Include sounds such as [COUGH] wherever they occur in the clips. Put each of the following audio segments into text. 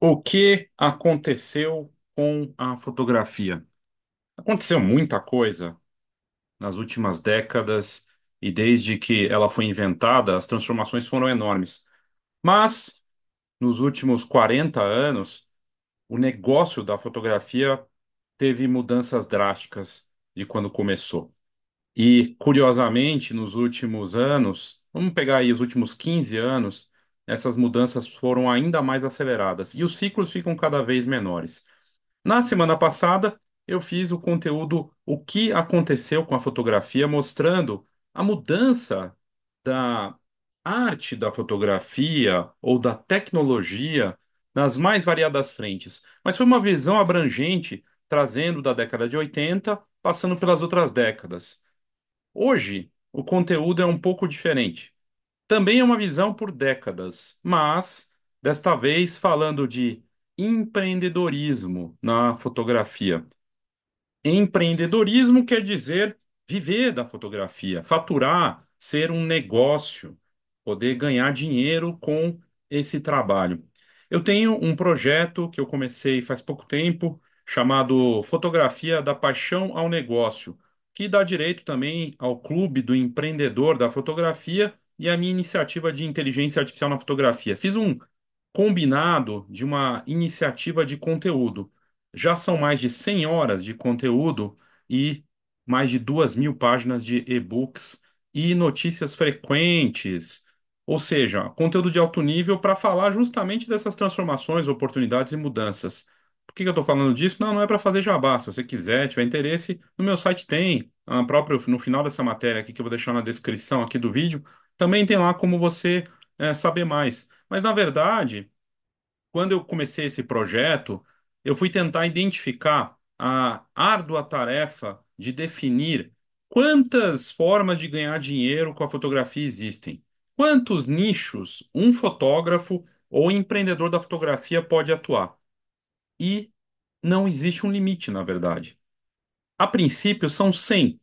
O que aconteceu com a fotografia? Aconteceu muita coisa nas últimas décadas e desde que ela foi inventada, as transformações foram enormes. Mas, nos últimos 40 anos, o negócio da fotografia teve mudanças drásticas de quando começou. E, curiosamente, nos últimos anos, vamos pegar aí os últimos 15 anos, essas mudanças foram ainda mais aceleradas e os ciclos ficam cada vez menores. Na semana passada, eu fiz o conteúdo O que aconteceu com a fotografia, mostrando a mudança da arte da fotografia ou da tecnologia nas mais variadas frentes. Mas foi uma visão abrangente, trazendo da década de 80, passando pelas outras décadas. Hoje, o conteúdo é um pouco diferente. Também é uma visão por décadas, mas desta vez falando de empreendedorismo na fotografia. Empreendedorismo quer dizer viver da fotografia, faturar, ser um negócio, poder ganhar dinheiro com esse trabalho. Eu tenho um projeto que eu comecei faz pouco tempo, chamado Fotografia da Paixão ao Negócio, que dá direito também ao Clube do Empreendedor da Fotografia e a minha iniciativa de inteligência artificial na fotografia. Fiz um combinado de uma iniciativa de conteúdo. Já são mais de 100 horas de conteúdo e mais de 2 mil páginas de e-books e notícias frequentes. Ou seja, conteúdo de alto nível para falar justamente dessas transformações, oportunidades e mudanças. Por que que eu estou falando disso? Não, não é para fazer jabá. Se você quiser, tiver interesse, no meu site tem, ah, próprio no final dessa matéria aqui que eu vou deixar na descrição aqui do vídeo, também tem lá como você é, saber mais. Mas, na verdade, quando eu comecei esse projeto, eu fui tentar identificar a árdua tarefa de definir quantas formas de ganhar dinheiro com a fotografia existem. Quantos nichos um fotógrafo ou empreendedor da fotografia pode atuar. E não existe um limite, na verdade. A princípio, são 100.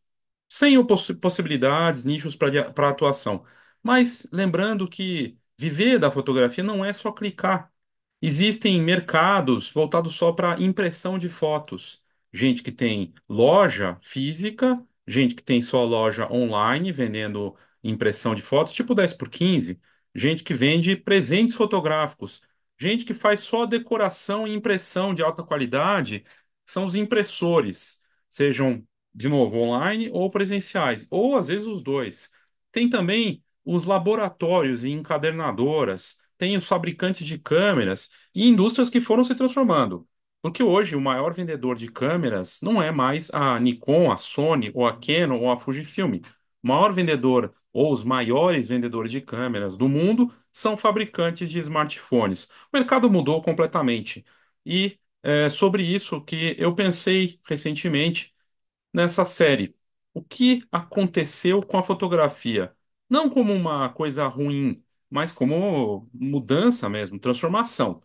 100 possibilidades, nichos para atuação. Mas lembrando que viver da fotografia não é só clicar. Existem mercados voltados só para impressão de fotos. Gente que tem loja física, gente que tem só loja online vendendo impressão de fotos, tipo 10 por 15, gente que vende presentes fotográficos, gente que faz só decoração e impressão de alta qualidade, são os impressores, sejam de novo online ou presenciais, ou às vezes os dois. Tem também os laboratórios e encadernadoras, tem os fabricantes de câmeras e indústrias que foram se transformando. Porque hoje o maior vendedor de câmeras não é mais a Nikon, a Sony, ou a Canon, ou a Fujifilm. O maior vendedor ou os maiores vendedores de câmeras do mundo são fabricantes de smartphones. O mercado mudou completamente. E é sobre isso que eu pensei recentemente nessa série. O que aconteceu com a fotografia? não como uma coisa ruim, mas como mudança mesmo, transformação.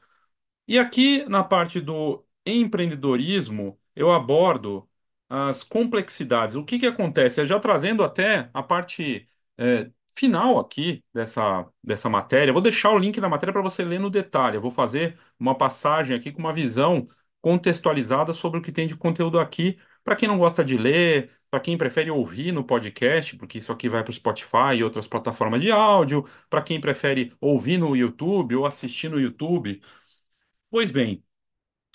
E aqui na parte do empreendedorismo, eu abordo as complexidades. O que que acontece? É já trazendo até a parte é, final aqui dessa, dessa matéria. Eu vou deixar o link da matéria para você ler no detalhe. Eu vou fazer uma passagem aqui com uma visão contextualizada sobre o que tem de conteúdo aqui, para quem não gosta de ler, para quem prefere ouvir no podcast, porque isso aqui vai para o Spotify e outras plataformas de áudio, para quem prefere ouvir no YouTube ou assistir no YouTube. Pois bem,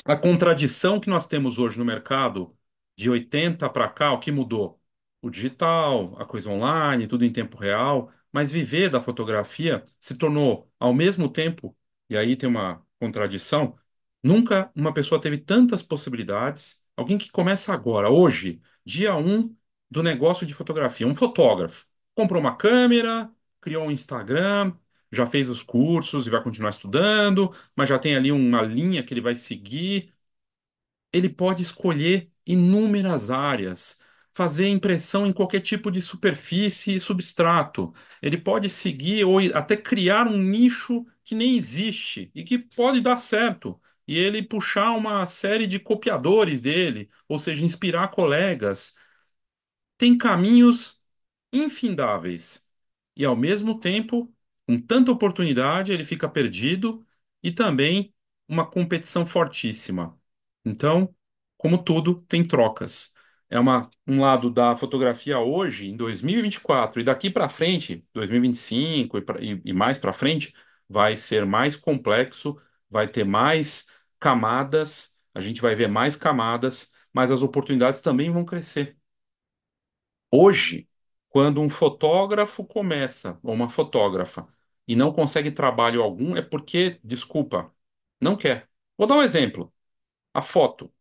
a contradição que nós temos hoje no mercado, de 80 para cá, o que mudou? O digital, a coisa online, tudo em tempo real, mas viver da fotografia se tornou, ao mesmo tempo, e aí tem uma contradição, nunca uma pessoa teve tantas possibilidades Alguém que começa agora, hoje, dia 1 do negócio de fotografia, um fotógrafo. Comprou uma câmera, criou um Instagram, já fez os cursos e vai continuar estudando, mas já tem ali uma linha que ele vai seguir. Ele pode escolher inúmeras áreas, fazer impressão em qualquer tipo de superfície e substrato. Ele pode seguir ou até criar um nicho que nem existe e que pode dar certo e ele puxar uma série de copiadores dele, ou seja, inspirar colegas. Tem caminhos infindáveis. E ao mesmo tempo, com tanta oportunidade, ele fica perdido e também uma competição fortíssima. Então, como tudo, tem trocas. É uma, um lado da fotografia hoje, em 2024, e daqui para frente, 2025 e, pra, e, e mais para frente, vai ser mais complexo, vai ter mais camadas, a gente vai ver mais camadas, mas as oportunidades também vão crescer. Hoje, quando um fotógrafo começa, ou uma fotógrafa, e não consegue trabalho algum, é porque, desculpa, não quer. Vou dar um exemplo. A foto,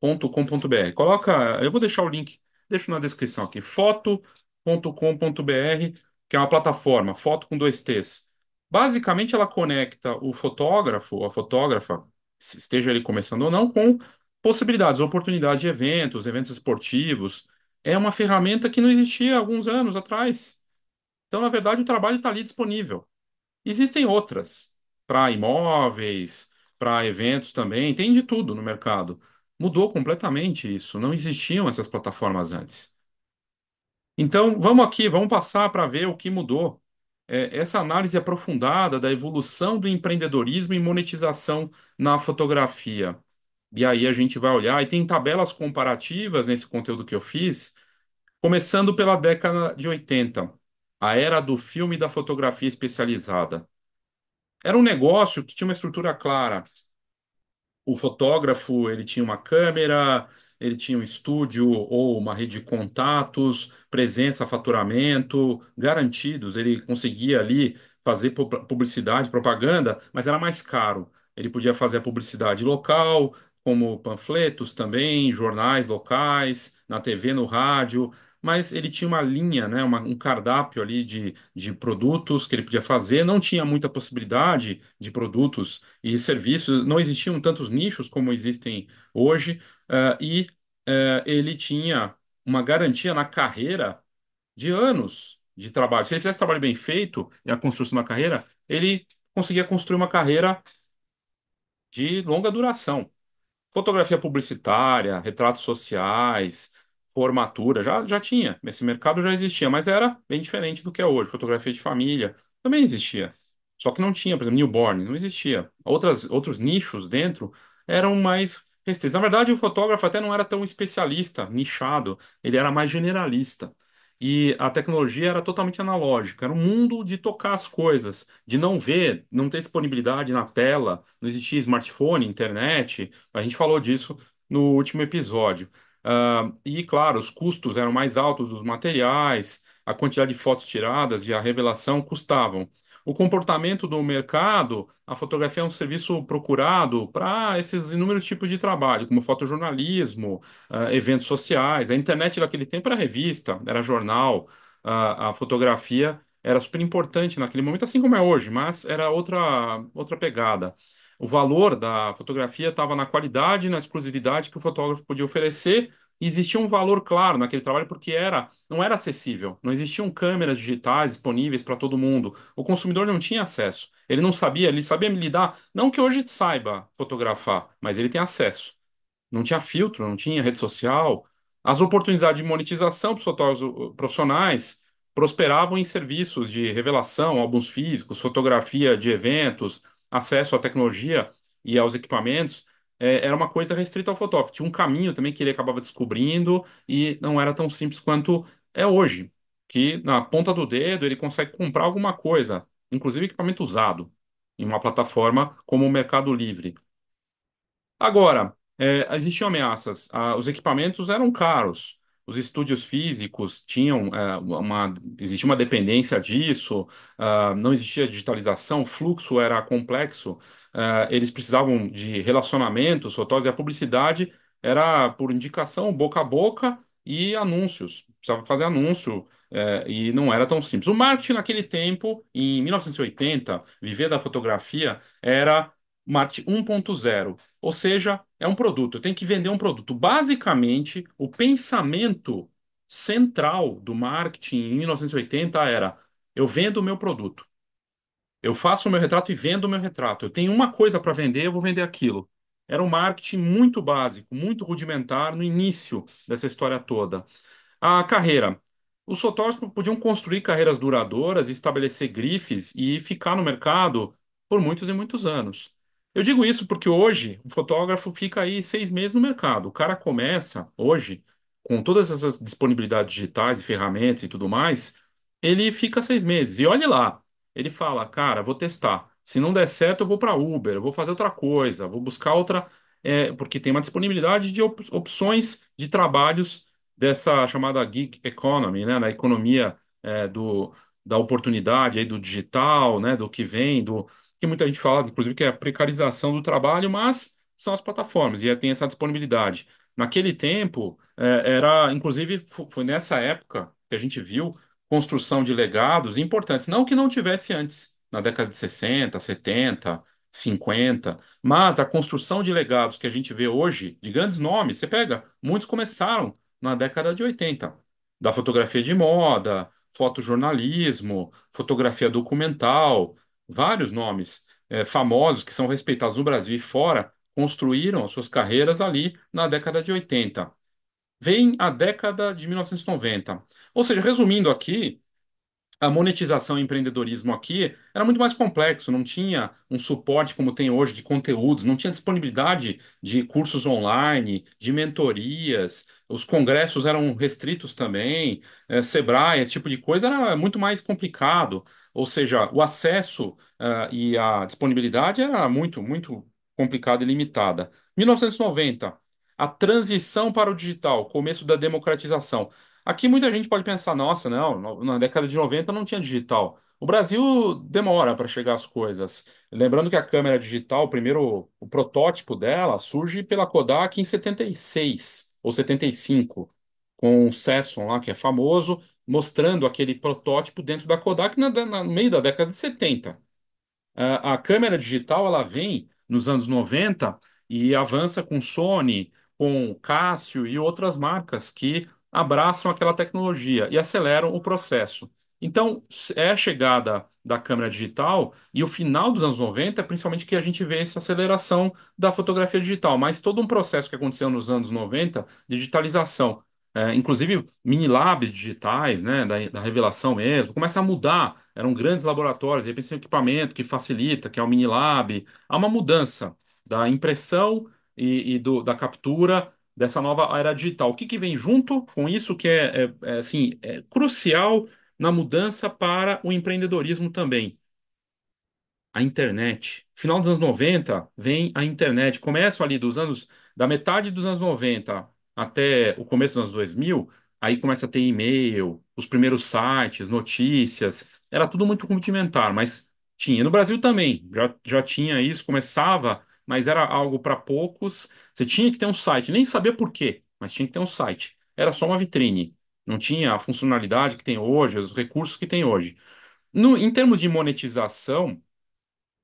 fotto.com.br. Coloca, eu vou deixar o link, deixo na descrição aqui, foto.com.br, que é uma plataforma, foto com dois T's. Basicamente, ela conecta o fotógrafo, a fotógrafa, esteja ele começando ou não, com possibilidades, oportunidades de eventos, eventos esportivos. É uma ferramenta que não existia há alguns anos atrás. Então, na verdade, o trabalho está ali disponível. Existem outras, para imóveis, para eventos também, tem de tudo no mercado. Mudou completamente isso, não existiam essas plataformas antes. Então, vamos aqui, vamos passar para ver o que mudou é, essa análise aprofundada da evolução do empreendedorismo e monetização na fotografia. E aí a gente vai olhar, e tem tabelas comparativas nesse conteúdo que eu fiz, começando pela década de 80, a era do filme e da fotografia especializada. Era um negócio que tinha uma estrutura clara. O fotógrafo, ele tinha uma câmera, ele tinha um estúdio ou uma rede de contatos, presença, faturamento garantidos. Ele conseguia ali fazer publicidade, propaganda, mas era mais caro. Ele podia fazer a publicidade local, como panfletos também, jornais locais, na TV, no rádio, mas ele tinha uma linha, né, uma- um cardápio ali de, de produtos que ele podia fazer, não tinha muita possibilidade de produtos e serviços, não existiam tantos nichos como existem hoje, eh, e eh, ele tinha uma garantia na carreira de anos de trabalho. Se ele fizesse trabalho bem feito e a construção uma carreira, ele conseguia construir uma carreira de longa duração. Fotografia publicitária, retratos sociais, formatura, já, já tinha, esse mercado já existia, mas era bem diferente do que é hoje. Fotografia de família também existia, só que não tinha, por exemplo, newborn, não existia. Outras, outros nichos dentro eram mais restritos. Na verdade, o fotógrafo até não era tão especialista, nichado, ele era mais generalista. E a tecnologia era totalmente analógica, era um mundo de tocar as coisas, de não ver, não ter disponibilidade na tela, não existia smartphone, internet. A gente falou disso no último episódio. Uh, e, claro, os custos eram mais altos dos materiais, a quantidade de fotos tiradas e a revelação custavam. O comportamento do mercado, a fotografia é um serviço procurado para esses inúmeros tipos de trabalho, como fotojornalismo, uh, eventos sociais. A internet daquele tempo era revista, era jornal, uh, a fotografia era super importante naquele momento, assim como é hoje, mas era outra, outra pegada o valor da fotografia estava na qualidade, na exclusividade que o fotógrafo podia oferecer. E existia um valor claro naquele trabalho porque era não era acessível, não existiam câmeras digitais disponíveis para todo mundo. O consumidor não tinha acesso. Ele não sabia, ele sabia lidar, não que hoje saiba fotografar, mas ele tem acesso. Não tinha filtro, não tinha rede social. As oportunidades de monetização para os fotógrafos profissionais prosperavam em serviços de revelação, álbuns físicos, fotografia de eventos, acesso à tecnologia e aos equipamentos é, era uma coisa restrita ao Photoshop. Tinha um caminho também que ele acabava descobrindo e não era tão simples quanto é hoje, que na ponta do dedo ele consegue comprar alguma coisa, inclusive equipamento usado, em uma plataforma como o Mercado Livre. Agora, é, existiam ameaças. Ah, os equipamentos eram caros os estúdios físicos tinham uh, uma existia uma dependência disso, uh, não existia digitalização, o fluxo era complexo, uh, eles precisavam de relacionamentos, fotógrafos, e a publicidade era por indicação, boca a boca e anúncios, precisava fazer anúncio. É, e não era tão simples. O marketing naquele tempo, em 1980, viver da fotografia, era marketing 1.0, ou seja, é um produto, eu tenho que vender um produto. Basicamente, o pensamento central do marketing em 1980 era: eu vendo o meu produto. Eu faço o meu retrato e vendo o meu retrato. Eu tenho uma coisa para vender, eu vou vender aquilo. Era um marketing muito básico, muito rudimentar no início dessa história toda. A carreira. Os fotógrafos podiam construir carreiras duradouras, estabelecer grifes e ficar no mercado por muitos e muitos anos. Eu digo isso porque hoje o fotógrafo fica aí seis meses no mercado. O cara começa hoje, com todas essas disponibilidades digitais e ferramentas e tudo mais, ele fica seis meses. E olha lá, ele fala, cara, vou testar. Se não der certo, eu vou para Uber, eu vou fazer outra coisa, vou buscar outra, é, porque tem uma disponibilidade de op opções de trabalhos dessa chamada gig economy, né, na economia é, do, da oportunidade aí do digital, né, do que vem, do, que muita gente fala, inclusive, que é a precarização do trabalho, mas são as plataformas, e é, tem essa disponibilidade. Naquele tempo, é, era, inclusive, foi nessa época que a gente viu construção de legados importantes. Não que não tivesse antes, na década de 60, 70, 50, mas a construção de legados que a gente vê hoje, de grandes nomes, você pega, muitos começaram na década de 80, da fotografia de moda, fotojornalismo, fotografia documental, vários nomes é, famosos que são respeitados no Brasil e fora construíram as suas carreiras ali na década de 80. Vem a década de 1990. Ou seja, resumindo aqui, a monetização e empreendedorismo aqui era muito mais complexo, não tinha um suporte como tem hoje de conteúdos, não tinha disponibilidade de cursos online, de mentorias, os congressos eram restritos também, é, Sebrae, esse tipo de coisa era muito mais complicado. Ou seja, o acesso uh, e a disponibilidade era muito, muito complicada e limitada. 1990, a transição para o digital, começo da democratização. Aqui muita gente pode pensar, nossa, não, na década de 90 não tinha digital. O Brasil demora para chegar às coisas. Lembrando que a câmera digital, o primeiro o protótipo dela, surge pela Kodak em 76 ou 75, com o Sesson lá, que é famoso, mostrando aquele protótipo dentro da Kodak na, na, no meio da década de 70. A, a câmera digital ela vem nos anos 90 e avança com Sony, com Cássio e outras marcas que abraçam aquela tecnologia e aceleram o processo. Então, é a chegada da câmera digital e o final dos anos 90, é principalmente que a gente vê essa aceleração da fotografia digital, mas todo um processo que aconteceu nos anos 90, digitalização, é, inclusive mini labs digitais, né, da, da revelação mesmo, começa a mudar. Eram grandes laboratórios, de repente tem um equipamento que facilita, que é o mini lab. Há uma mudança da impressão e, e do, da captura dessa nova era digital. O que, que vem junto com isso que é, é, é, assim, é crucial na mudança para o empreendedorismo também? A internet. Final dos anos 90 vem a internet. Começo ali dos anos, da metade dos anos 90 até o começo dos anos 2000, aí começa a ter e-mail, os primeiros sites, notícias, era tudo muito rudimentar, mas tinha. No Brasil também, já, já tinha isso, começava, mas era algo para poucos. Você tinha que ter um site, nem sabia por quê, mas tinha que ter um site. Era só uma vitrine, não tinha a funcionalidade que tem hoje, os recursos que tem hoje. No, em termos de monetização,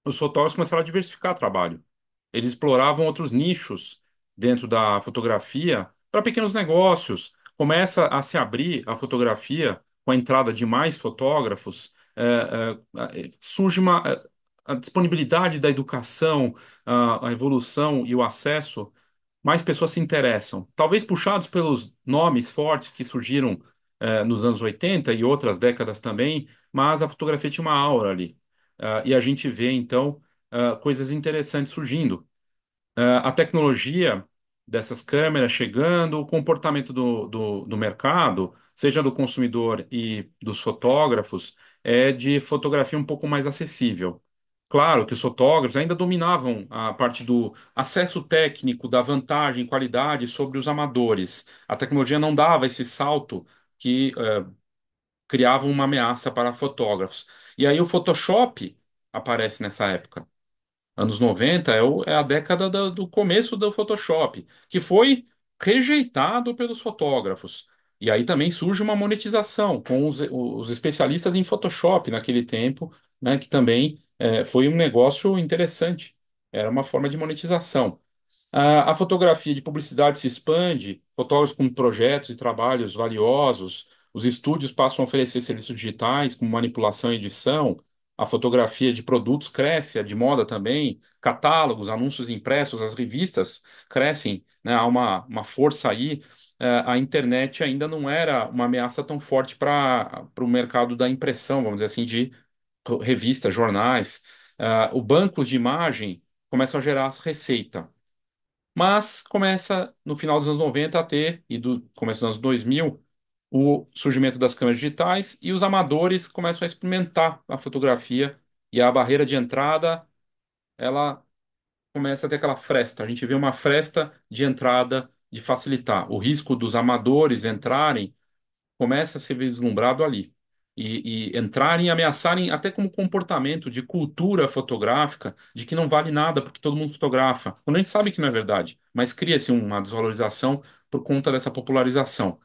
os fotógrafos começaram a diversificar o trabalho. Eles exploravam outros nichos dentro da fotografia para pequenos negócios. Começa a se abrir a fotografia com a entrada de mais fotógrafos, é, é, é surge uma, é, a disponibilidade da educação, a, a, evolução e o acesso, mais pessoas se interessam. Talvez puxados pelos nomes fortes que surgiram é, nos anos 80 e outras décadas também, mas a fotografia tinha uma aura ali. É, e a gente vê, então, coisas interessantes surgindo. a tecnologia dessas câmeras chegando, o comportamento do, do, do mercado, seja do consumidor e dos fotógrafos, é de fotografia um pouco mais acessível. Claro que os fotógrafos ainda dominavam a parte do acesso técnico, da vantagem, qualidade sobre os amadores. A tecnologia não dava esse salto que eh, criava uma ameaça para fotógrafos. E aí o Photoshop aparece nessa época. Anos 90 é, o, é a década da, do começo do Photoshop, que foi rejeitado pelos fotógrafos. E aí também surge uma monetização com os, os especialistas em Photoshop naquele tempo, né, que também é, foi um negócio interessante. Era uma forma de monetização. A, a fotografia de publicidade se expande, fotógrafos com projetos e trabalhos valiosos, os estúdios passam a oferecer serviços digitais como manipulação e edição, a fotografia de produtos cresce, a de moda também, catálogos, anúncios impressos, as revistas crescem, né? há uma, uma força aí. É, a internet ainda não era uma ameaça tão forte para o mercado da impressão, vamos dizer assim, de revistas, jornais. É, o banco de imagem começa a gerar receita, mas começa no final dos anos 90 a ter, e do começo dos anos 2000, o surgimento das câmeras digitais e os amadores começam a experimentar a fotografia e a barreira de entrada ela começa a ter aquela fresta. A gente vê uma fresta de entrada de facilitar. O risco dos amadores entrarem começa a ser vislumbrado ali. E, e entrarem, ameaçarem, até como comportamento de cultura fotográfica, de que não vale nada porque todo mundo fotografa. Quando a gente sabe que não é verdade, mas cria-se uma desvalorização por conta dessa popularização.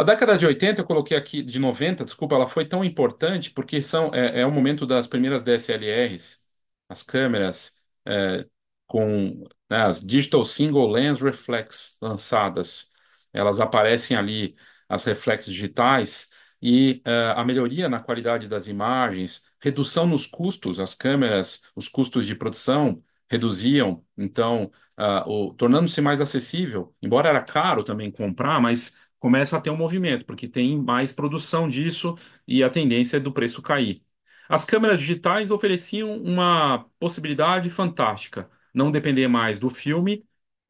A década de 80, eu coloquei aqui, de 90, desculpa, ela foi tão importante porque são, é, é o momento das primeiras DSLRs, as câmeras é, com né, as Digital Single Lens Reflex lançadas. Elas aparecem ali, as reflex digitais, e é, a melhoria na qualidade das imagens, redução nos custos, as câmeras, os custos de produção reduziam, então, uh, tornando-se mais acessível, embora era caro também comprar, mas começa a ter um movimento, porque tem mais produção disso e a tendência é do preço cair. As câmeras digitais ofereciam uma possibilidade fantástica, não depender mais do filme,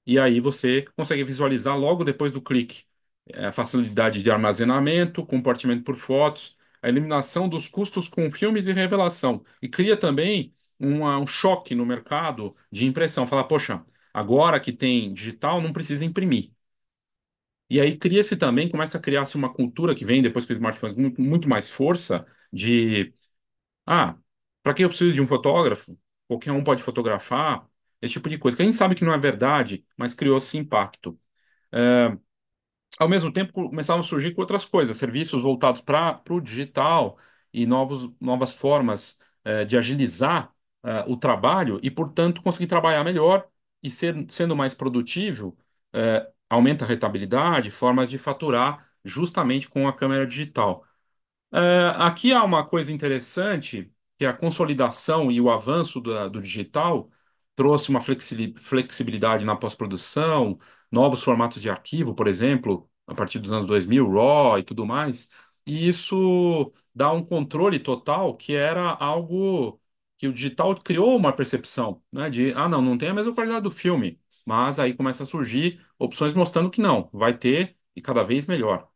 e aí você consegue visualizar logo depois do clique. É, a facilidade de armazenamento, compartimento por fotos, a eliminação dos custos com filmes e revelação. E cria também uma, um choque no mercado de impressão. Falar, poxa, agora que tem digital, não precisa imprimir. E aí cria-se também, começa a criar-se uma cultura que vem depois com os smartphones muito, muito mais força de ah, para que eu preciso de um fotógrafo? Qualquer um pode fotografar, esse tipo de coisa. Que a gente sabe que não é verdade, mas criou-se impacto. É, ao mesmo tempo, começaram a surgir com outras coisas, serviços voltados para o digital e novos, novas formas é, de agilizar é, o trabalho e, portanto, conseguir trabalhar melhor e ser, sendo mais produtivo. É, aumenta a rentabilidade, formas de faturar justamente com a câmera digital. É, aqui há uma coisa interessante, que é a consolidação e o avanço do, do digital trouxe uma flexibilidade na pós-produção, novos formatos de arquivo, por exemplo, a partir dos anos 2000, RAW e tudo mais, e isso dá um controle total que era algo que o digital criou uma percepção, né, de, ah, não, não tem a mesma qualidade do filme, mas aí começa a surgir opções mostrando que não, vai ter e cada vez melhor.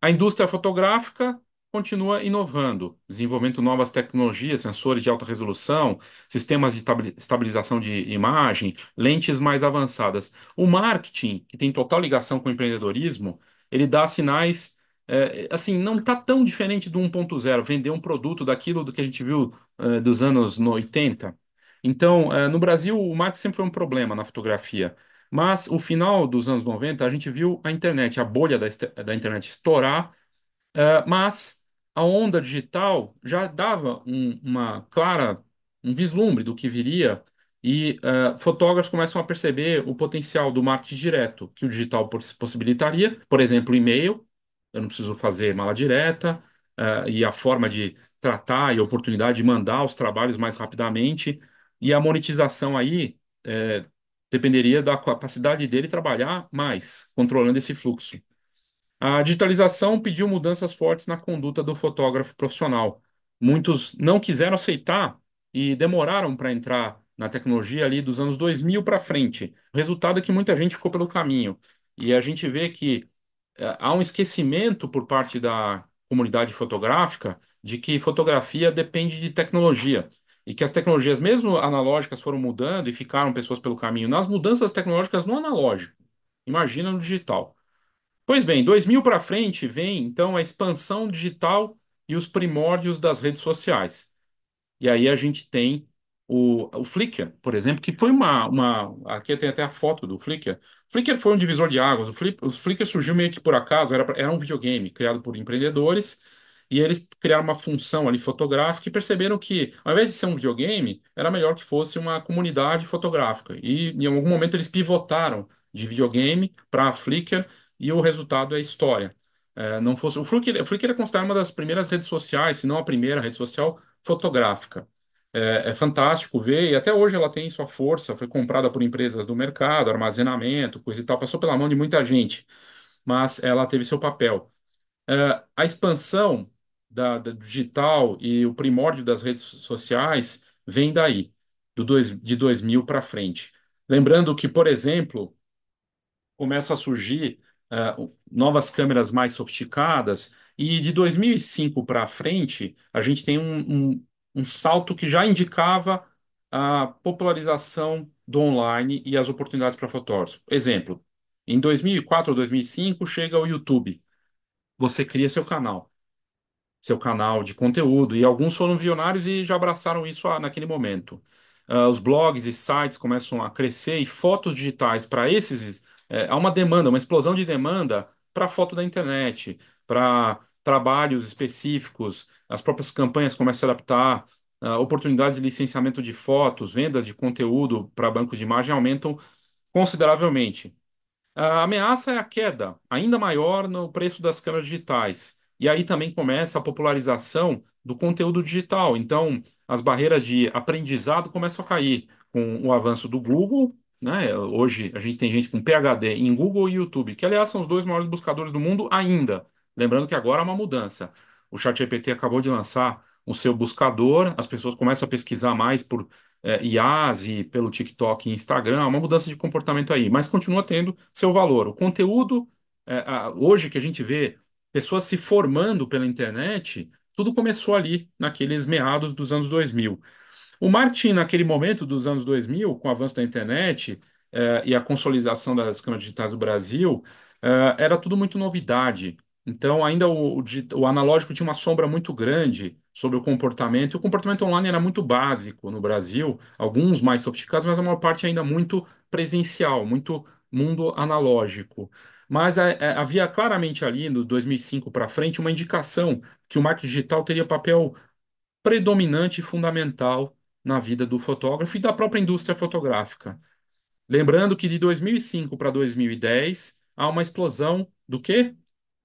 A indústria fotográfica continua inovando, desenvolvendo novas tecnologias, sensores de alta resolução, sistemas de estabilização de imagem, lentes mais avançadas. O marketing, que tem total ligação com o empreendedorismo, ele dá sinais. É, assim, não está tão diferente do 1.0, vender um produto daquilo do que a gente viu é, dos anos 80. Então, eh, no Brasil, o marketing sempre foi um problema na fotografia. Mas o final dos anos 90, a gente viu a internet, a bolha da, da internet estourar, eh, mas a onda digital já dava um- uma clara, um vislumbre do que viria, e eh, fotógrafos começam a perceber o potencial do marketing direto que o digital possibilitaria, por exemplo, e-mail, eu não preciso fazer mala direta, e a forma de tratar e a oportunidade de mandar os trabalhos mais rapidamente. E a monetização aí é, dependeria da capacidade dele trabalhar mais, controlando esse fluxo. A digitalização pediu mudanças fortes na conduta do fotógrafo profissional. Muitos não quiseram aceitar e demoraram para entrar na tecnologia ali dos anos 2000 para frente. O resultado é que muita gente ficou pelo caminho. E a gente vê que é, há um esquecimento por parte da comunidade fotográfica de que fotografia depende de tecnologia e que as tecnologias, mesmo analógicas, foram mudando e ficaram pessoas pelo caminho, nas mudanças tecnológicas no analógico, imagina no digital. Pois bem, 2000 para frente vem então a expansão digital e os primórdios das redes sociais. E aí a gente tem o, o Flickr, por exemplo, que foi uma, uma. Aqui tem até a foto do Flickr. O Flickr foi um divisor de águas. O, Flip, o Flickr surgiu meio que por acaso, era, era um videogame criado por empreendedores e eles criaram uma função ali fotográfica e perceberam que, ao invés de ser um videogame, era melhor que fosse uma comunidade fotográfica. E em algum momento eles pivotaram de videogame para Flickr e o resultado é história. É, não fosse o Flickr, o Flickr é considerado uma das primeiras redes sociais, se não a primeira rede social fotográfica. É, é, fantástico ver, e até hoje ela tem sua força, foi comprada por empresas do mercado, armazenamento, coisa e tal, passou pela mão de muita gente, mas ela teve seu papel. É, a expansão da, da digital e o primórdio das redes sociais vem daí, do dois, de 2000 para frente. Lembrando que, por exemplo, começam a surgir uh, novas câmeras mais sofisticadas, e de 2005 para frente, a gente tem um, um, um salto que já indicava a popularização do online e as oportunidades para fotógrafos. Exemplo, em 2004 ou 2005 chega o YouTube. Você cria seu canal seu canal de conteúdo. E alguns foram visionários e já abraçaram isso naquele momento. Uh, os blogs e sites começam a crescer e fotos digitais para esses é, há uma demanda, uma explosão de demanda para foto da internet, para trabalhos específicos, as próprias campanhas começam a adaptar, uh, oportunidades de licenciamento de fotos, vendas de conteúdo para bancos de imagem aumentam consideravelmente. A ameaça é a queda ainda maior no preço das câmeras digitais. E aí também começa a popularização do conteúdo digital. Então, as barreiras de aprendizado começam a cair com o avanço do Google. Né? Hoje a gente tem gente com PhD em Google e YouTube, que aliás são os dois maiores buscadores do mundo ainda. Lembrando que agora há uma mudança. O ChatGPT acabou de lançar o seu buscador, as pessoas começam a pesquisar mais por é, IAs e pelo TikTok e Instagram, há uma mudança de comportamento aí, mas continua tendo seu valor. O conteúdo, é, a, hoje que a gente vê pessoas se formando pela internet, tudo começou ali, naqueles meados dos anos 2000. O Martin naquele momento dos anos 2000, com o avanço da internet eh, e a consolidação das câmeras digitais do Brasil, eh, era tudo muito novidade. Então, ainda o, o, o, analógico tinha uma sombra muito grande sobre o comportamento. E o comportamento online era muito básico no Brasil, alguns mais sofisticados, mas a maior parte ainda muito presencial, muito mundo analógico mas é, é, havia claramente ali, no 2005 para frente, uma indicação que o marketing digital teria papel predominante e fundamental na vida do fotógrafo e da própria indústria fotográfica. Lembrando que de 2005 para 2010 há uma explosão do quê?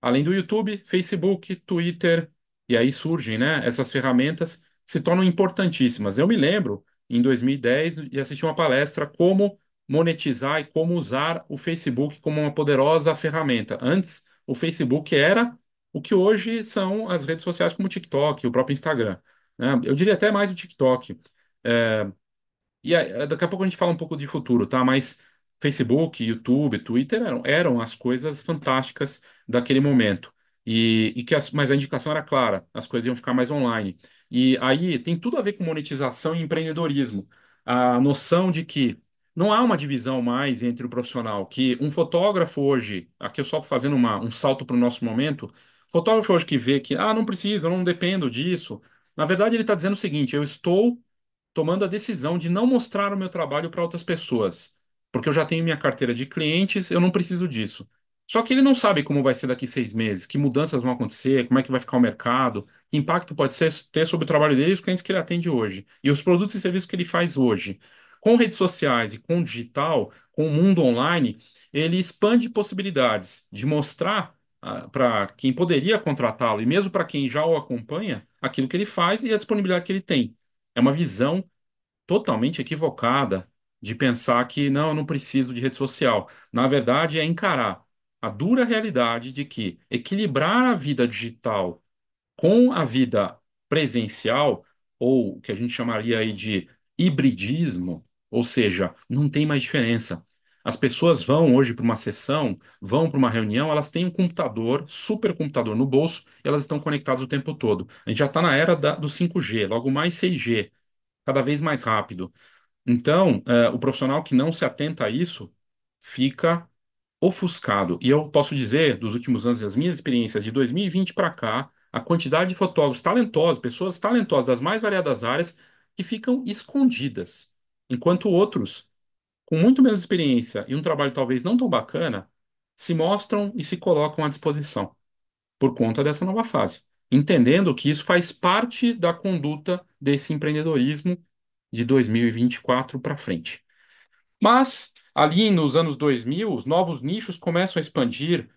Além do YouTube, Facebook, Twitter, e aí surgem, né? Essas ferramentas se tornam importantíssimas. Eu me lembro, em 2010, de assistir uma palestra como monetizar e como usar o Facebook como uma poderosa ferramenta. Antes, o Facebook era o que hoje são as redes sociais como o TikTok, o próprio Instagram. Né? Eu diria até mais o TikTok. É... E aí, é, daqui a pouco a gente fala um pouco de futuro, tá? Mas Facebook, YouTube, Twitter eram, eram as coisas fantásticas daquele momento. E, e que as, mas a indicação era clara, as coisas iam ficar mais online. E aí tem tudo a ver com monetização e empreendedorismo. A noção de que não há uma divisão mais entre o profissional, que um fotógrafo hoje, aqui eu só fazendo uma, um salto para o nosso momento, fotógrafo hoje que vê que, ah, não precisa, eu não dependo disso, na verdade ele está dizendo o seguinte, eu estou tomando a decisão de não mostrar o meu trabalho para outras pessoas, porque eu já tenho minha carteira de clientes, eu não preciso disso. Só que ele não sabe como vai ser daqui seis meses, que mudanças vão acontecer, como é que vai ficar o mercado, que impacto pode ser, ter sobre o trabalho dele e os clientes que ele atende hoje, e os produtos e serviços que ele faz hoje. Com redes sociais e com digital, com o mundo online, ele expande possibilidades de mostrar ah, para quem poderia contratá-lo e mesmo para quem já o acompanha aquilo que ele faz e a disponibilidade que ele tem. É uma visão totalmente equivocada de pensar que não, eu não preciso de rede social. Na verdade, é encarar a dura realidade de que equilibrar a vida digital com a vida presencial, ou o que a gente chamaria aí de hibridismo, ou seja, não tem mais diferença. As pessoas vão hoje para uma sessão, vão para uma reunião, elas têm um computador, supercomputador no bolso, e elas estão conectadas o tempo todo. A gente já está na era da, do 5G, logo mais 6G, cada vez mais rápido. Então, é, o profissional que não se atenta a isso fica ofuscado. E eu posso dizer, dos últimos anos, as minhas experiências de 2020 para cá, a quantidade de fotógrafos talentosos, pessoas talentosas das mais variadas áreas, que ficam escondidas enquanto outros, com muito menos experiência e um trabalho talvez não tão bacana, se mostram e se colocam à disposição por conta dessa nova fase, entendendo que isso faz parte da conduta desse empreendedorismo de 2024 para frente. Mas ali nos anos 2000, os novos nichos começam a expandir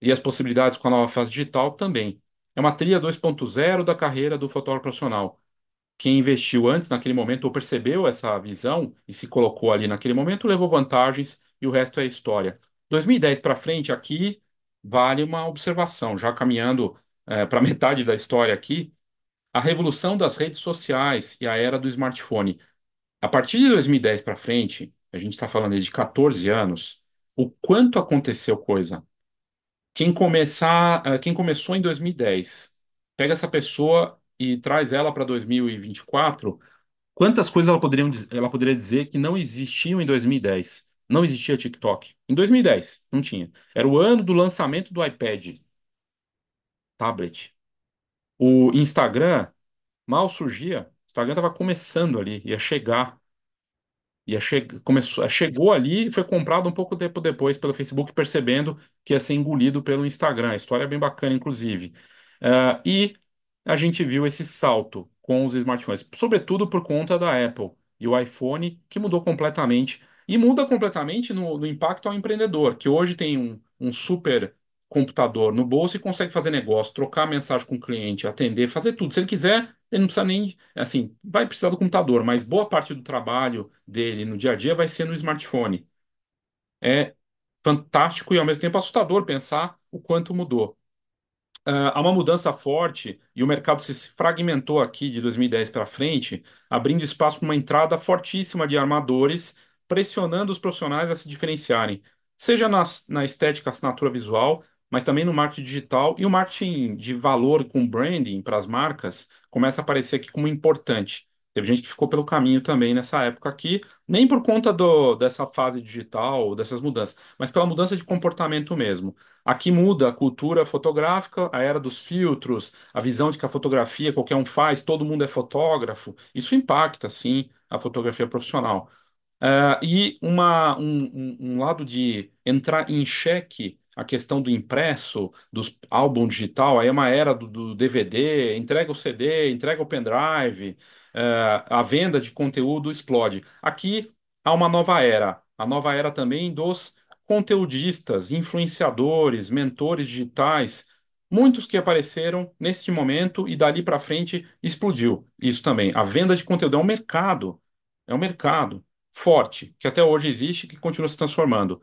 e as possibilidades com a nova fase digital também. É uma trilha 2.0 da carreira do fotógrafo profissional, quem investiu antes naquele momento ou percebeu essa visão e se colocou ali naquele momento levou vantagens e o resto é história. 2010 para frente, aqui vale uma observação, já caminhando é, eh, para [LAUGHS] metade da história aqui, a revolução das redes sociais e a era do smartphone. A partir de 2010 para frente, a gente está falando de 14 anos, o quanto aconteceu coisa. Quem começar, eh, quem começou em 2010, pega essa pessoa e traz ela para 2024, quantas coisas ela poderia, ela poderia dizer que não existiam em 2010? Não existia TikTok. Em 2010, não tinha. Era o ano do lançamento do iPad, tablet. O Instagram mal surgia, o Instagram estava começando ali, ia chegar. Ia che começou, chegou ali e foi comprado um pouco tempo depois pelo Facebook, percebendo que ia ser engolido pelo Instagram. A história é bem bacana, inclusive. Uh, e a gente viu esse salto com os smartphones, sobretudo por conta da Apple e o iPhone, que mudou completamente. E muda completamente no, no impacto ao empreendedor, que hoje tem um, um super computador no bolso e consegue fazer negócio, trocar mensagem com o cliente, atender, fazer tudo. Se ele quiser, ele não precisa nem, assim, vai precisar do computador, mas boa parte do trabalho dele no dia a dia vai ser no smartphone. É fantástico e ao mesmo tempo assustador pensar o quanto mudou. Ah, há uma mudança forte e o mercado se fragmentou aqui de 2010 para frente, abrindo espaço para uma entrada fortíssima de armadores, pressionando os profissionais a se diferenciarem, seja na, na estética, assinatura visual, mas também no marketing digital e o marketing de valor com branding para as marcas começa a aparecer aqui como importante. Teve gente que ficou pelo caminho também nessa época aqui, nem por conta do, dessa fase digital, dessas mudanças, mas pela mudança de comportamento mesmo. Aqui muda a cultura fotográfica, a era dos filtros, a visão de que a fotografia qualquer um faz, todo mundo é fotógrafo. Isso impacta, sim, a fotografia profissional. Uh, e uma, um, um lado de entrar em xeque a questão do impresso, dos álbum digital, aí é uma era do, do DVD, entrega o CD, entrega o pendrive. Eh, a venda de conteúdo explode. Aqui há uma nova era, a nova era também dos conteudistas, influenciadores, mentores digitais, muitos que apareceram neste momento e dali para frente explodiu. Isso também, a venda de conteúdo é um mercado, é um mercado forte que até hoje existe e que continua se transformando.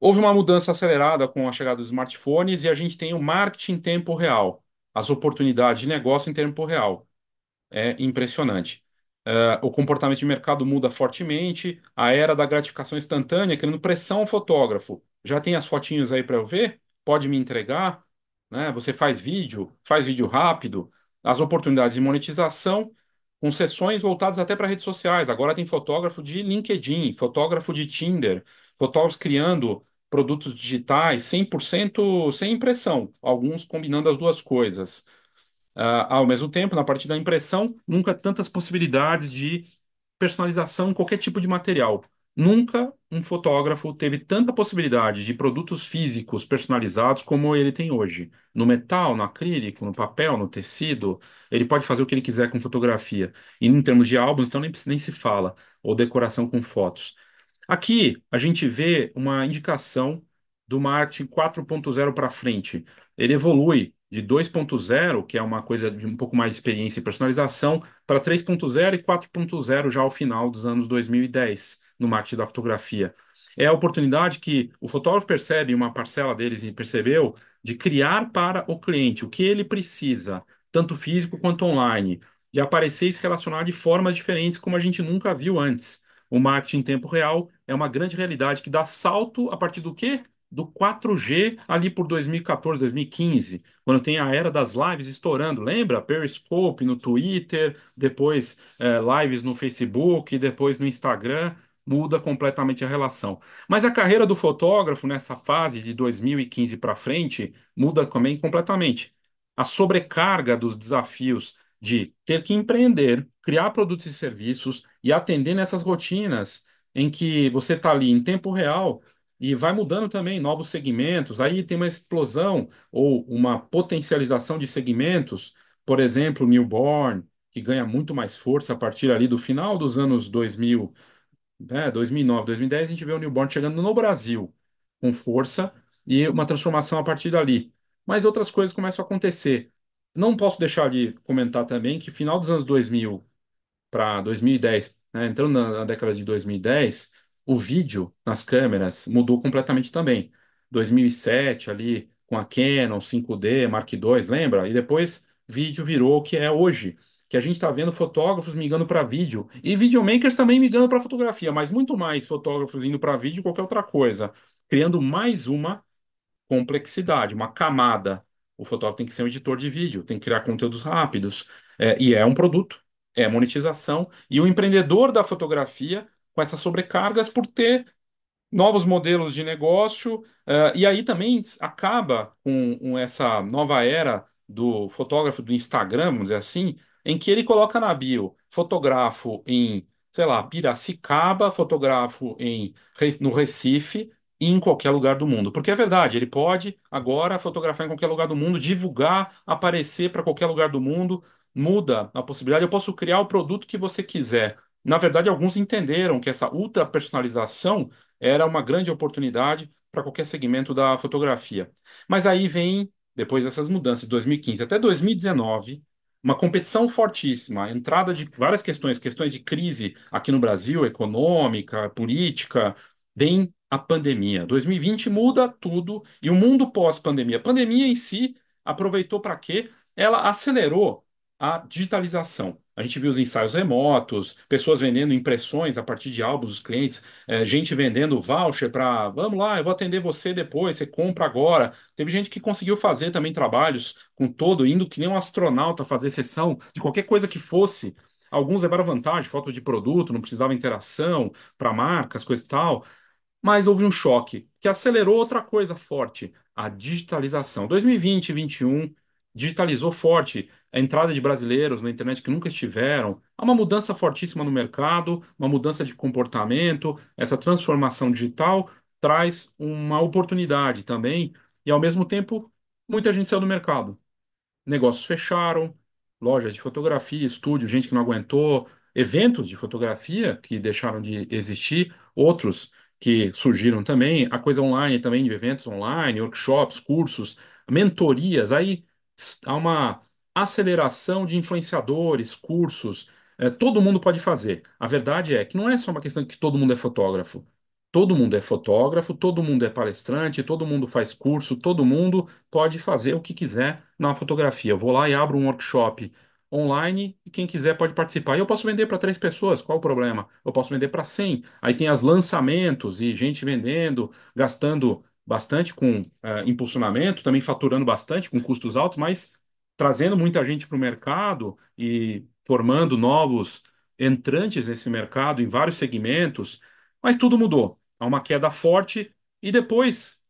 Houve uma mudança acelerada com a chegada dos smartphones e a gente tem o marketing em tempo real, as oportunidades de negócio em tempo real é impressionante. Uh, o comportamento de mercado muda fortemente, a era da gratificação instantânea, criando pressão ao fotógrafo. Já tem as fotinhas aí para eu ver? Pode me entregar? Né? Você faz vídeo, faz vídeo rápido. As oportunidades de monetização, com sessões voltadas até para redes sociais. Agora tem fotógrafo de LinkedIn, fotógrafo de Tinder, fotógrafos criando produtos digitais 100% sem impressão, alguns combinando as duas coisas. Uh, ao mesmo tempo, na parte da impressão, nunca tantas possibilidades de personalização, qualquer tipo de material. Nunca um fotógrafo teve tanta possibilidade de produtos físicos personalizados como ele tem hoje. No metal, no acrílico, no papel, no tecido, ele pode fazer o que ele quiser com fotografia. E em termos de álbuns, então nem, nem se fala, ou decoração com fotos. Aqui a gente vê uma indicação do marketing 4.0 para frente. Ele evolui de 2.0, que é uma coisa de um pouco mais de experiência e personalização, para 3.0 e 4.0 já ao final dos anos 2010 no marketing da fotografia. É a oportunidade que o fotógrafo percebe, uma parcela deles percebeu, de criar para o cliente o que ele precisa, tanto físico quanto online, de aparecer e se relacionar de formas diferentes como a gente nunca viu antes. O marketing em tempo real é uma grande realidade que dá salto a partir do quê? do 4G ali por 2014, 2015, quando tem a era das lives estourando, lembra? Periscope no Twitter, depois é, lives no Facebook, depois no Instagram, muda completamente a relação. Mas a carreira do fotógrafo nessa fase de 2015 para frente muda também completamente. A sobrecarga dos desafios de ter que empreender, criar produtos e serviços e atender nessas rotinas em que você está ali em tempo real e vai mudando também novos segmentos, aí tem uma explosão ou uma potencialização de segmentos, por exemplo, newborn, que ganha muito mais força a partir ali do final dos anos 2000, né, 2009, 2010, a gente vê o newborn chegando no Brasil com força e uma transformação a partir dali. Mas outras coisas começam a acontecer. Não posso deixar de comentar também que final dos anos 2000 para 2010, né, entrando na, na década de 2010, o vídeo nas câmeras mudou completamente também. 2007 ali com a Canon 5D Mark II, lembra? E depois vídeo virou o que é hoje, que a gente está vendo fotógrafos migrando para vídeo e videomakers também migrando para fotografia, mas muito mais fotógrafos indo para vídeo qualquer outra coisa, criando mais uma complexidade, uma camada. O fotógrafo tem que ser um editor de vídeo, tem que criar conteúdos rápidos é, e é um produto, é monetização e o empreendedor da fotografia com essas sobrecargas por ter novos modelos de negócio, uh, e aí também acaba com, com, essa nova era do fotógrafo do Instagram, vamos dizer assim, em que ele coloca na bio fotógrafo em, sei lá, Piracicaba, fotógrafo em, no Recife, e em qualquer lugar do mundo. Porque é verdade, ele pode agora fotografar em qualquer lugar do mundo, divulgar, aparecer para qualquer lugar do mundo, muda a possibilidade. Eu posso criar o produto que você quiser na verdade, alguns entenderam que essa ultra personalização era uma grande oportunidade para qualquer segmento da fotografia. Mas aí vem, depois dessas mudanças de 2015 até 2019, uma competição fortíssima, entrada de várias questões, questões de crise aqui no Brasil, econômica, política, vem a pandemia. 2020 muda tudo e o mundo pós-pandemia. A pandemia em si aproveitou para quê? Ela acelerou a digitalização. A gente viu os ensaios remotos, pessoas vendendo impressões a partir de álbuns dos clientes, é, gente vendendo voucher para vamos lá, eu vou atender você depois, você compra agora. Teve gente que conseguiu fazer também trabalhos com todo, indo que nem um astronauta fazer sessão de qualquer coisa que fosse. Alguns levaram vantagem, foto de produto, não precisava interação para marcas, coisa e tal. Mas houve um choque que acelerou outra coisa forte, a digitalização. 2020 2021 digitalizou forte a entrada de brasileiros na internet que nunca estiveram. Há uma mudança fortíssima no mercado, uma mudança de comportamento. Essa transformação digital traz uma oportunidade também, e ao mesmo tempo, muita gente saiu do mercado. Negócios fecharam, lojas de fotografia, estúdio, gente que não aguentou, eventos de fotografia que deixaram de existir, outros que surgiram também, a coisa online também, de eventos online, workshops, cursos, mentorias. Aí há uma aceleração de influenciadores, cursos, é, todo mundo pode fazer. A verdade é que não é só uma questão de que todo mundo é fotógrafo. Todo mundo é fotógrafo, todo mundo é palestrante, todo mundo faz curso, todo mundo pode fazer o que quiser na fotografia. Eu vou lá e abro um workshop online e quem quiser pode participar. E eu posso vender para três pessoas, qual o problema? Eu posso vender para 100. Aí tem as lançamentos e gente vendendo, gastando bastante com uh, impulsionamento, também faturando bastante com custos altos, mas trazendo muita gente para o mercado e formando novos entrantes nesse mercado em vários segmentos, mas tudo mudou. Há uma queda forte e depois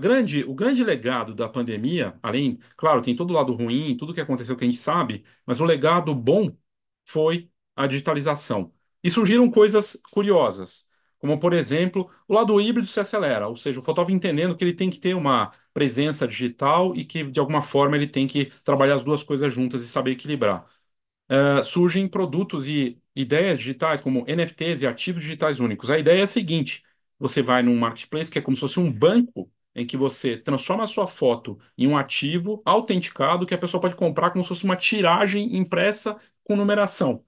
grande, o grande legado da pandemia, além, claro, tem todo lado ruim, tudo que aconteceu que a gente sabe, mas o legado bom foi a digitalização. E surgiram coisas curiosas como por exemplo, o lado híbrido se acelera, ou seja, o fotógrafo entendendo que ele tem que ter uma presença digital e que de alguma forma ele tem que trabalhar as duas coisas juntas e saber equilibrar. Uh, surgem produtos e ideias digitais como NFTs e ativos digitais únicos. A ideia é a seguinte: você vai num marketplace que é como se fosse um banco em que você transforma a sua foto em um ativo autenticado que a pessoa pode comprar como se fosse uma tiragem impressa com numeração.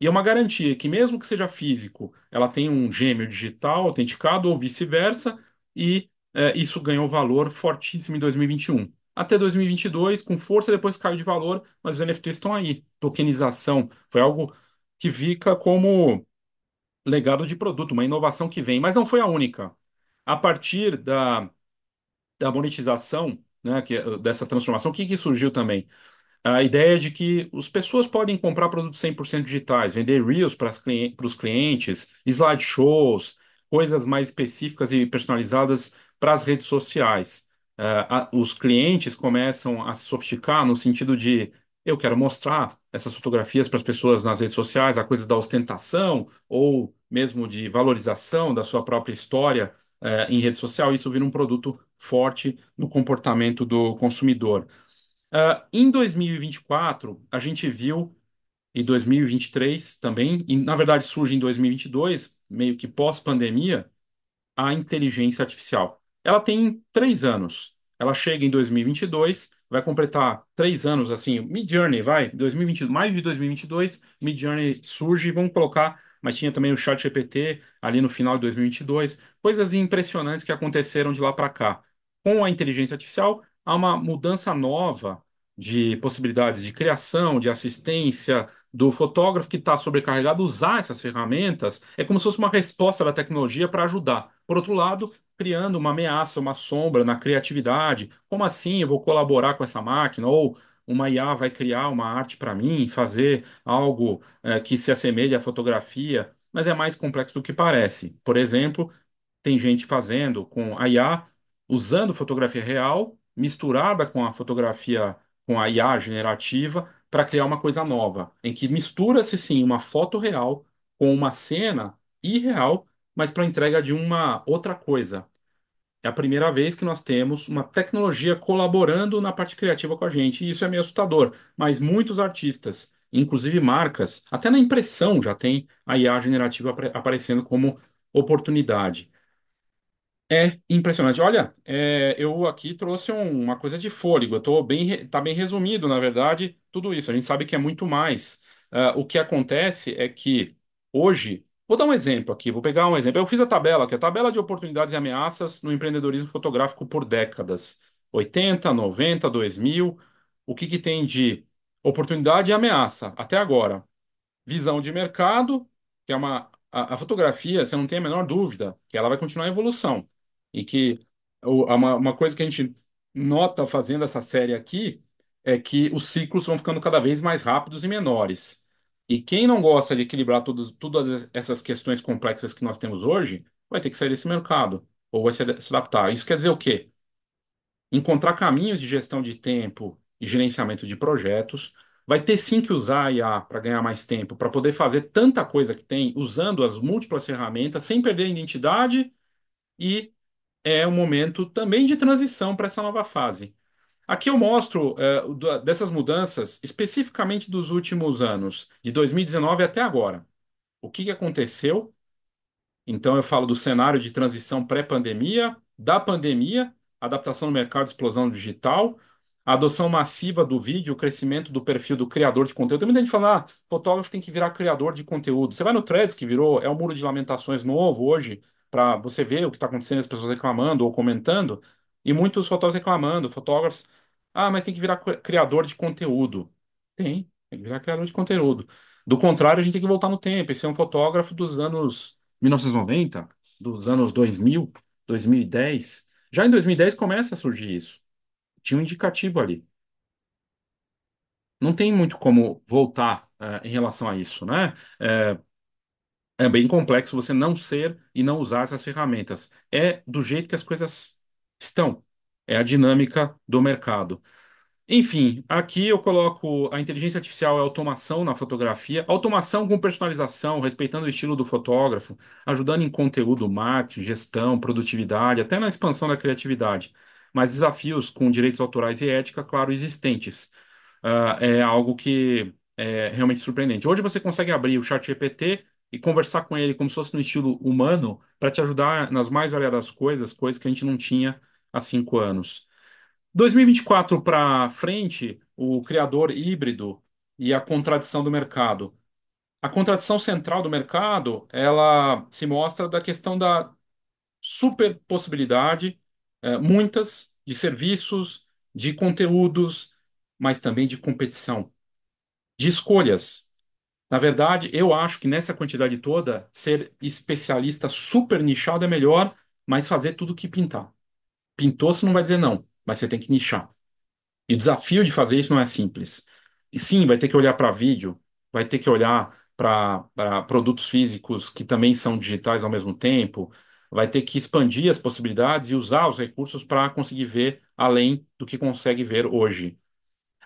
E é uma garantia que, mesmo que seja físico, ela tem um gêmeo digital autenticado ou vice-versa, e é, isso ganhou valor fortíssimo em 2021. Até 2022, com força, depois caiu de valor, mas os NFTs estão aí. Tokenização foi algo que fica como legado de produto, uma inovação que vem, mas não foi a única. A partir da, da monetização, né, que, dessa transformação, o que, que surgiu também? a ideia é de que as pessoas podem comprar produtos 100% digitais, vender Reels para os clientes, slideshows, coisas mais específicas e personalizadas para as redes sociais. Uh, a, os clientes começam a se sofisticar no sentido de eu quero mostrar essas fotografias para as pessoas nas redes sociais, a coisa da ostentação ou mesmo de valorização da sua própria história é, em rede social. Isso vira um produto forte no comportamento do consumidor. Ah, em 2024, a gente viu, e 2023 também, e na verdade surge em 2022, meio que pós-pandemia, a inteligência artificial. Ela tem três anos. Ela chega em 2022, vai completar três anos, assim, Midjourney, vai, 2020, maio de 2022, Midjourney surge, vamos colocar, mas tinha também o chat GPT ali no final de 2022, coisas impressionantes que aconteceram de lá para cá. Com a inteligência artificial, há uma mudança nova de possibilidades de criação, de assistência do fotógrafo que está sobrecarregado, usar essas ferramentas é como se fosse uma resposta da tecnologia para ajudar. Por outro lado, criando uma ameaça, uma sombra na criatividade. Como assim eu vou colaborar com essa máquina? Ou uma IA vai criar uma arte para mim, fazer algo é, que se assemelhe à fotografia, mas é mais complexo do que parece. Por exemplo, tem gente fazendo com a IA, usando fotografia real, misturada com a fotografia com a IA generativa para criar uma coisa nova, em que mistura-se sim uma foto real com uma cena irreal, mas para entrega de uma outra coisa. É a primeira vez que nós temos uma tecnologia colaborando na parte criativa com a gente, e isso é meio assustador, mas muitos artistas, inclusive marcas, até na impressão já tem a IA generativa aparecendo como oportunidade. É impressionante. Olha, é, eu aqui trouxe um- uma coisa de fôlego. Eu tô bem, tá bem resumido, na verdade, tudo isso. A gente sabe que é muito mais. Ah, o que acontece é que hoje, vou dar um exemplo aqui, vou pegar um exemplo. Eu fiz a tabela, que é a tabela de oportunidades e ameaças no empreendedorismo fotográfico por décadas, 80, 90, 2000. O que que tem de oportunidade e ameaça até agora? visão de mercado, que é uma. A, a fotografia, você não tem a menor dúvida que ela vai continuar em evolução. E que o, uma, uma coisa que a gente nota fazendo essa série aqui é que os ciclos vão ficando cada vez mais rápidos e menores. E quem não gosta de equilibrar todas, todas essas questões complexas que nós temos hoje, vai ter que sair desse mercado, ou vai se adaptar. Isso quer dizer o quê? Encontrar caminhos de gestão de tempo e gerenciamento de projetos. Vai ter sim que usar a IA para ganhar mais tempo, para poder fazer tanta coisa que tem, usando as múltiplas ferramentas, sem perder a identidade e é um momento também de transição para essa nova fase. Aqui eu mostro é, dessas mudanças especificamente dos últimos anos, de 2019 até agora. O que, que aconteceu? Então eu falo do cenário de transição pré-pandemia, da pandemia, adaptação no mercado, explosão digital, a adoção massiva do vídeo, o crescimento do perfil do criador de conteúdo. Tem muita gente fala, ah, fotógrafo tem que virar criador de conteúdo. Você vai no Threads, que virou, é o um muro de lamentações novo hoje, para você ver o que está acontecendo, as pessoas reclamando ou comentando, e muitos fotógrafos reclamando, fotógrafos, ah, mas tem que virar criador de conteúdo. Tem, tem que virar criador de conteúdo. Do contrário, a gente tem que voltar no tempo Esse ser é um fotógrafo dos anos 1990, dos anos 2000, 2010. Já em 2010 começa a surgir isso. Tinha um indicativo ali. Não tem muito como voltar uh, em relação a isso, né? Uh, é bem complexo você não ser e não usar essas ferramentas. É do jeito que as coisas estão. É a dinâmica do mercado. Enfim, aqui eu coloco a inteligência artificial e automação na fotografia, automação com personalização, respeitando o estilo do fotógrafo, ajudando em conteúdo, marketing, gestão, produtividade, até na expansão da criatividade. Mas desafios com direitos autorais e ética, claro, existentes. Uh, é algo que é realmente surpreendente. Hoje você consegue abrir o chat GPT e conversar com ele como se fosse no estilo humano para te ajudar nas mais variadas coisas, coisas que a gente não tinha há cinco anos. 2024 para frente, o criador híbrido e a contradição do mercado. A contradição central do mercado, ela se mostra da questão da super possibilidade, eh, muitas, de serviços, de conteúdos, mas também de competição, de escolhas. Na verdade, eu acho que nessa quantidade toda, ser especialista super nichado é melhor, mas fazer tudo que pintar. Pintou, você não vai dizer não, mas você tem que nichar. E o desafio de fazer isso não é simples. E sim, vai ter que olhar para vídeo, vai ter que olhar para produtos físicos que também são digitais ao mesmo tempo, vai ter que expandir as possibilidades e usar os recursos para conseguir ver além do que consegue ver hoje.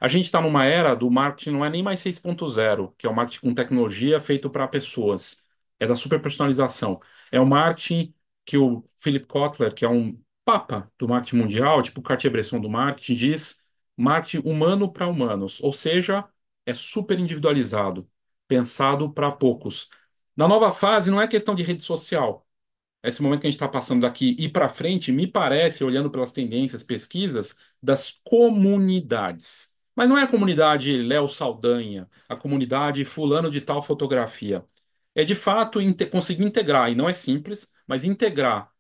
A gente está numa era do marketing, não é nem mais 6.0, que é o marketing com tecnologia feito para pessoas. É da superpersonalização. É o marketing que o Philip Kotler, que é um papa do marketing mundial, tipo Cartier-Bresson do marketing, diz marketing humano para humanos. Ou seja, é super individualizado, pensado para poucos. Na nova fase, não é questão de rede social. Esse momento que a gente está passando daqui e para frente, me parece, olhando pelas tendências, pesquisas, das comunidades mas não é a comunidade Léo Saldanha, a comunidade fulano de tal fotografia. É de fato inte conseguir integrar, e não é simples, mas integrar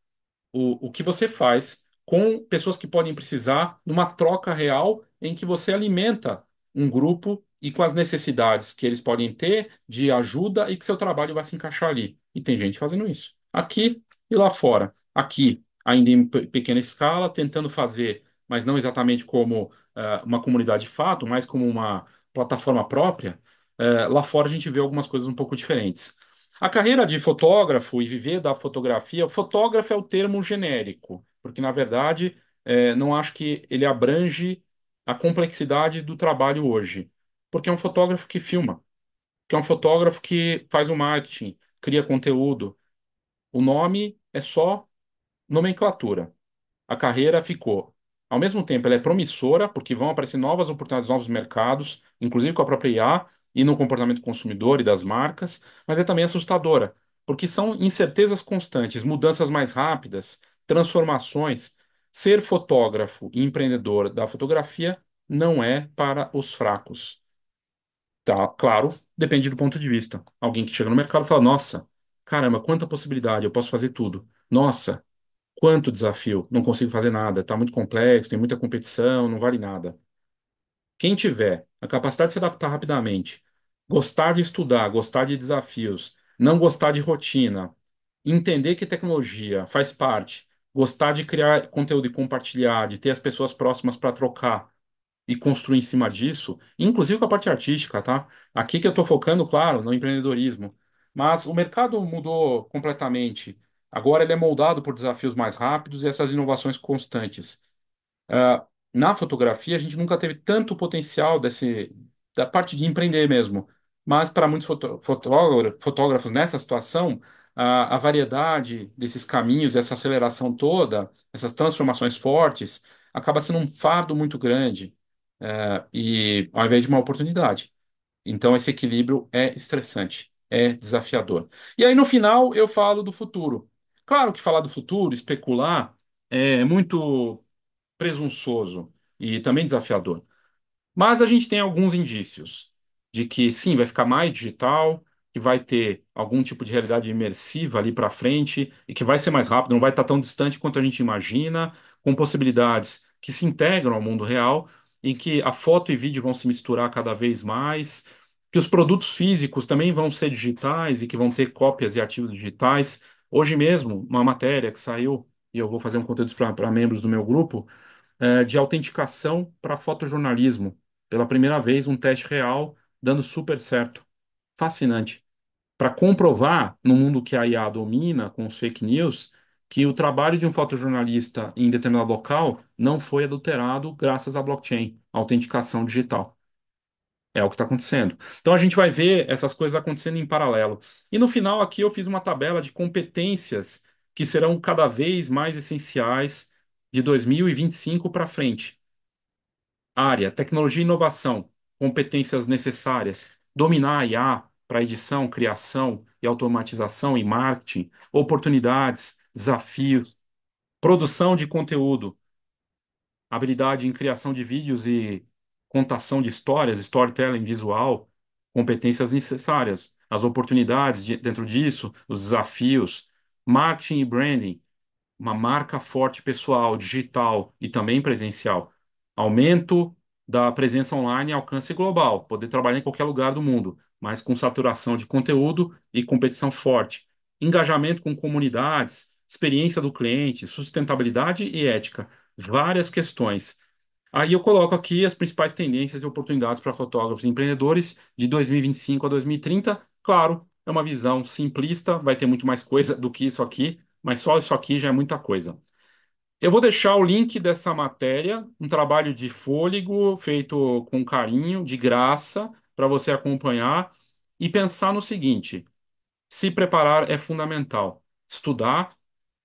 o, o que você faz com pessoas que podem precisar numa troca real em que você alimenta um grupo e com as necessidades que eles podem ter de ajuda e que seu trabalho vai se encaixar ali. E tem gente fazendo isso. Aqui e lá fora. Aqui, ainda em pequena escala, tentando fazer mas não exatamente como uh, uma comunidade de fato, mas como uma plataforma própria, uh, lá fora a gente vê algumas coisas um pouco diferentes. A carreira de fotógrafo e viver da fotografia, fotógrafo é o termo genérico, porque na verdade eh, não acho que ele abrange a complexidade do trabalho hoje, porque é um fotógrafo que filma, que é um fotógrafo que faz o marketing, cria conteúdo. O nome é só nomenclatura. A carreira ficou ao mesmo tempo, ela é promissora, porque vão aparecer novas oportunidades, novos mercados, inclusive com a própria IA e no comportamento consumidor e das marcas, mas é também assustadora, porque são incertezas constantes, mudanças mais rápidas, transformações. Ser fotógrafo e empreendedor da fotografia não é para os fracos. Tá, claro, depende do ponto de vista. Alguém que chega no mercado fala: "Nossa, caramba, quanta possibilidade, eu posso fazer tudo. Nossa, Quanto desafio? Não consigo fazer nada, está muito complexo, tem muita competição, não vale nada. Quem tiver a capacidade de se adaptar rapidamente, gostar de estudar, gostar de desafios, não gostar de rotina, entender que tecnologia faz parte, gostar de criar conteúdo e compartilhar, de ter as pessoas próximas para trocar e construir em cima disso, inclusive com a parte artística, tá? Aqui que eu estou focando, claro, no empreendedorismo. Mas o mercado mudou completamente. Agora ele é moldado por desafios mais rápidos e essas inovações constantes. Uh, na fotografia, a gente nunca teve tanto potencial desse, da parte de empreender mesmo. Mas para muitos foto, fotógrafos nessa situação, a, a, variedade desses caminhos, essa aceleração toda, essas transformações fortes, acaba sendo um fardo muito grande é, e ao invés de uma oportunidade. Então esse equilíbrio é estressante, é desafiador. E aí no final eu falo do futuro. Claro que falar do futuro, especular, é muito presunçoso e também desafiador. Mas a gente tem alguns indícios de que sim, vai ficar mais digital, que vai ter algum tipo de realidade imersiva ali para frente e que vai ser mais rápido, não vai estar tá tão distante quanto a gente imagina, com possibilidades que se integram ao mundo real, em que a foto e vídeo vão se misturar cada vez mais, que os produtos físicos também vão ser digitais e que vão ter cópias e ativos digitais Hoje mesmo, uma matéria que saiu, e eu vou fazer um conteúdo para membros do meu grupo, é, de autenticação para fotojornalismo. Pela primeira vez, um teste real dando super certo. Fascinante. Para comprovar, no mundo que a IA domina, com os fake news, que o trabalho de um fotojornalista em determinado local não foi adulterado graças à blockchain, autenticação digital. É o que está acontecendo. Então a gente vai ver essas coisas acontecendo em paralelo. E no final aqui eu fiz uma tabela de competências que serão cada vez mais essenciais de 2025 para frente. Área, tecnologia e inovação, competências necessárias, dominar a IA para edição, criação e automatização e marketing, oportunidades, desafios, produção de conteúdo, habilidade em criação de vídeos e contação de histórias, storytelling visual, competências necessárias, as oportunidades de, dentro disso, os desafios, marketing e branding, uma marca forte pessoal, digital e também presencial, aumento da presença online e alcance global, poder trabalhar em qualquer lugar do mundo, mas com saturação de conteúdo e competição forte, engajamento com comunidades, experiência do cliente, sustentabilidade e ética, várias questões. Aí eu coloco aqui as principais tendências e oportunidades para fotógrafos e empreendedores de 2025 a 2030. Claro, é uma visão simplista, vai ter muito mais coisa do que isso aqui, mas só isso aqui já é muita coisa. Eu vou deixar o link dessa matéria, um trabalho de fôlego feito com carinho, de graça, para você acompanhar e pensar no seguinte: se preparar é fundamental, estudar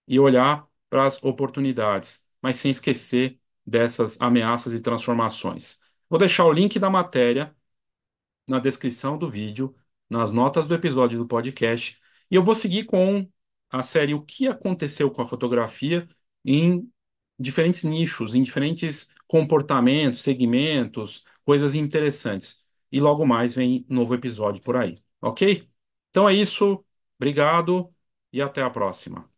e olhar para as oportunidades, mas sem esquecer dessas ameaças e transformações. Vou deixar o link da matéria na descrição do vídeo, nas notas do episódio do podcast, e eu vou seguir com a série O que aconteceu com a fotografia em diferentes nichos, em diferentes comportamentos, segmentos, coisas interessantes. E logo mais vem novo episódio por aí, ok? Então é isso, obrigado e até a próxima.